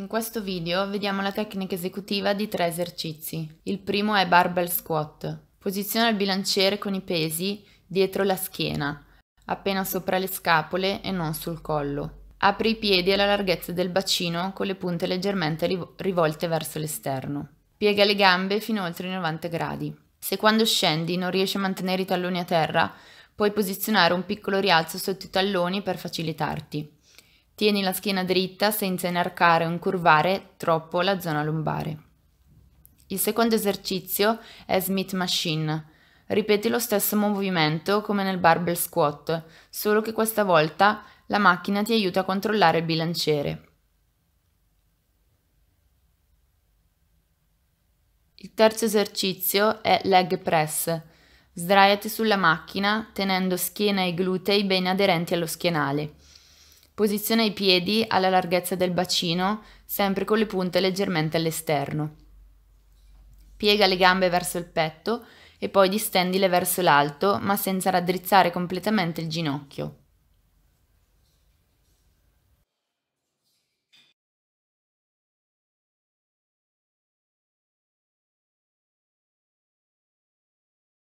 In questo video vediamo la tecnica esecutiva di tre esercizi. Il primo è barbell squat. Posiziona il bilanciere con i pesi dietro la schiena, appena sopra le scapole e non sul collo. Apri i piedi alla larghezza del bacino con le punte leggermente rivolte verso l'esterno. Piega le gambe fino oltre i 90 gradi. Se quando scendi non riesci a mantenere i talloni a terra, puoi posizionare un piccolo rialzo sotto i talloni per facilitarti. Tieni la schiena dritta senza inarcare o incurvare troppo la zona lombare. Il secondo esercizio è Smith Machine. Ripeti lo stesso movimento come nel barbell squat, solo che questa volta la macchina ti aiuta a controllare il bilanciere. Il terzo esercizio è leg press. Sdraiati sulla macchina tenendo schiena e glutei ben aderenti allo schienale. Posiziona i piedi alla larghezza del bacino, sempre con le punte leggermente all'esterno. Piega le gambe verso il petto e poi distendile verso l'alto, ma senza raddrizzare completamente il ginocchio.